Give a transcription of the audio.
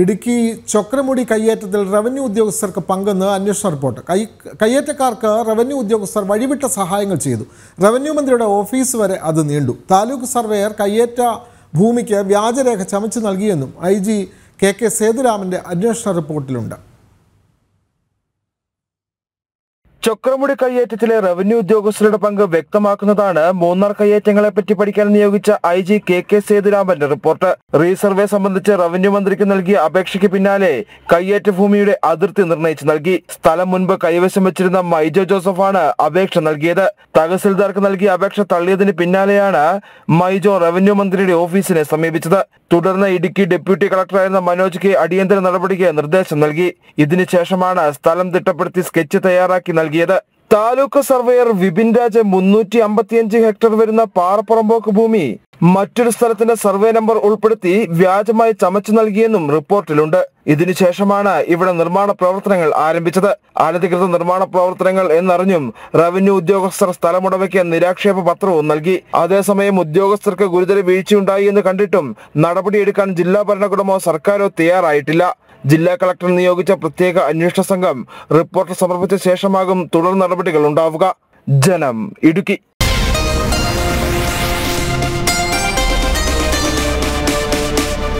Idukki Chokramudi കയ്യേറ്റത്തിൽ revenue ഉദ്യോഗസ്ഥർക്ക് പങ്കെന്ന് അന്വേഷണ report കൈ കയ്യേറ്റക്കാർക്ക് റവന്യൂ ഉദ്യോഗസ്ഥർ വഴിവിട്ട സഹായങ്ങൾ ചെയ്തു റവന്യൂ മന്ത്രിയുടെ ഓഫീസ് വരെ അത് നീണ്ടു താലൂക്ക് സർവേയർ കയ്യേറ്റ ഭൂമിക്ക് വ്യാജരേഖ ചമച്ച് നൽകിയെന്നും ഐ ജി കെ കെ സേതുരാമൻ്റെ അന്വേഷണ റിപ്പോർട്ടിലുണ്ട് ചക്രമുടി കയ്യേറ്റത്തിലെ റവന്യൂ ഉദ്യോഗസ്ഥരുടെ പങ്ക് വ്യക്തമാക്കുന്നതാണ് മൂന്നാർ കയ്യേറ്റങ്ങളെ പറ്റി പഠിക്കാൻ നിയോഗിച്ച ഐ ജി കെ കെ സേതുരാമന്റെ റിപ്പോർട്ട് റീസർവേ സംബന്ധിച്ച് റവന്യൂ മന്ത്രിക്ക് നൽകിയ അപേക്ഷയ്ക്ക് പിന്നാലെ കയ്യേറ്റ ഭൂമിയുടെ അതിർത്തി നിർണയിച്ചു നൽകി സ്ഥലം മുൻപ് കൈവശം വെച്ചിരുന്ന മൈജോ ജോസഫാണ് അപേക്ഷ നൽകിയത് തഹസിൽദാർക്ക് നൽകിയ അപേക്ഷ തള്ളിയതിന് പിന്നാലെയാണ് മൈജോ റവന്യൂ മന്ത്രിയുടെ ഓഫീസിനെ സമീപിച്ചത് തുടർന്ന് ഇടുക്കി ഡെപ്യൂട്ടി കളക്ടറായിരുന്ന മനോജ് കെ അടിയന്തര നടപടിക്ക് നിർദ്ദേശം നൽകി ഇതിനുശേഷമാണ് സ്ഥലം തിട്ടപ്പെടുത്തി സ്കെച്ച് തയ്യാറാക്കി നൽകി നൽകിയത് താലൂക്ക് സർവേയർ വിപിൻ രാജ് മുന്നൂറ്റി അമ്പത്തിയഞ്ച് ഹെക്ടർ വരുന്ന പാറപ്പുറമ്പോക്ക് ഭൂമി മറ്റൊരു സ്ഥലത്തിന്റെ സർവേ നമ്പർ ഉൾപ്പെടുത്തി വ്യാജമായി ചമച്ചു നൽകിയെന്നും റിപ്പോർട്ടിലുണ്ട് ഇതിനുശേഷമാണ് ഇവിടെ നിർമ്മാണ പ്രവർത്തനങ്ങൾ ആരംഭിച്ചത് അനധികൃത നിർമ്മാണ പ്രവർത്തനങ്ങൾ എന്നറിഞ്ഞും റവന്യൂ ഉദ്യോഗസ്ഥർ സ്ഥലമുടമയ്ക്ക് നിരാക്ഷേപ പത്രവും നൽകി അതേസമയം ഉദ്യോഗസ്ഥർക്ക് ഗുരുതര വീഴ്ചയുണ്ടായി എന്ന് കണ്ടിട്ടും നടപടിയെടുക്കാൻ ജില്ലാ ഭരണകൂടമോ സർക്കാരോ തയ്യാറായിട്ടില്ല ജില്ലാ കളക്ടർ നിയോഗിച്ച പ്രത്യേക അന്വേഷണ സംഘം റിപ്പോർട്ട് സമർപ്പിച്ച ശേഷമാകും തുടർ നടപടികൾ ഉണ്ടാവുക ജനം ഇടുക്കി